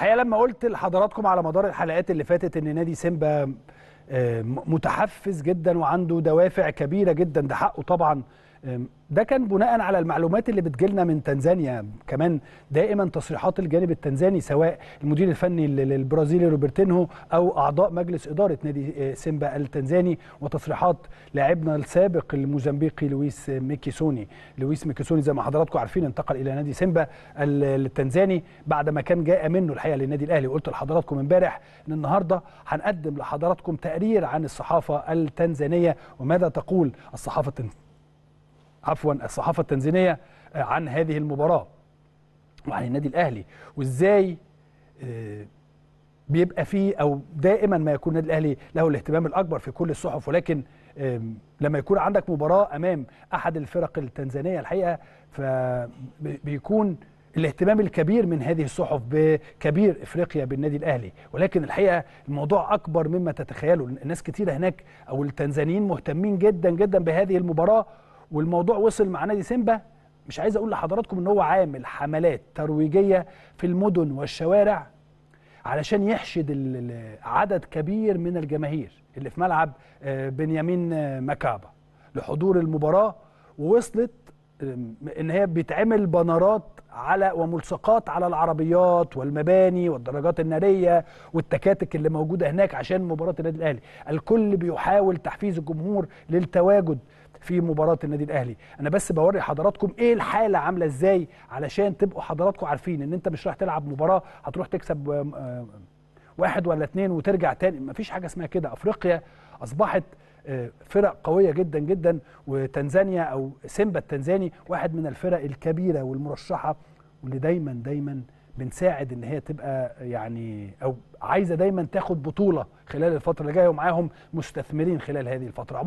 الحقيقه لما قلت لحضراتكم على مدار الحلقات اللي فاتت ان نادي سيمبا آه، متحفز جدا وعنده دوافع كبيره جدا ده حقه طبعا ده كان بناء على المعلومات اللي بتجيلنا من تنزانيا كمان دائما تصريحات الجانب التنزاني سواء المدير الفني البرازيلي روبرتينهو او اعضاء مجلس اداره نادي أه، سيمبا التنزاني وتصريحات لاعبنا السابق الموزمبيقي لويس ميكيسوني لويس ميكيسوني زي ما حضراتكم عارفين انتقل الى نادي سيمبا التنزاني بعد ما كان جاء منه الحقيقه للنادي الاهلي وقلت لحضراتكم امبارح ان النهارده هنقدم لحضراتكم تقرير عن الصحافه التنزانيه وماذا تقول الصحافه عفوا الصحافه التنزينيه آه، عن هذه المباراه وعن النادي الاهلي وازاي آه، بيبقى فيه او دائما ما يكون النادي الاهلي له الاهتمام الاكبر في كل الصحف ولكن آه، لما يكون عندك مباراه امام احد الفرق التنزانيه الحقيقه فبيكون الاهتمام الكبير من هذه الصحف بكبير افريقيا بالنادي الاهلي ولكن الحقيقه الموضوع اكبر مما تتخيله الناس كثيره هناك او التنزانيين مهتمين جدا جدا بهذه المباراه والموضوع وصل مع نادي سيمبا مش عايز اقول لحضراتكم ان هو عامل حملات ترويجيه في المدن والشوارع علشان يحشد عدد كبير من الجماهير اللي في ملعب آه، بنيامين آه، مكابا لحضور المباراه ووصلت ان هي بيتعمل بنرات على وملصقات على العربيات والمباني والدرجات الناريه والتكاتك اللي موجوده هناك عشان مباراه النادي الاهلي، الكل بيحاول تحفيز الجمهور للتواجد في مباراه النادي الاهلي انا بس بوري حضراتكم ايه الحاله عامله ازاي علشان تبقوا حضراتكم عارفين ان انت مش رايح تلعب مباراه هتروح تكسب آه، آه، واحد ولا اتنين وترجع تاني مفيش حاجه اسمها كده افريقيا اصبحت آه، فرق قوية جدا جدا وتنزانيا أو سيمبا التنزاني واحد من الفرق الكبيرة والمرشحة واللي دايما دايما بنساعد ان هي تبقى يعني او عايزه دايما تاخد بطوله خلال الفتره اللي جايه ومعاهم مستثمرين خلال هذه الفتره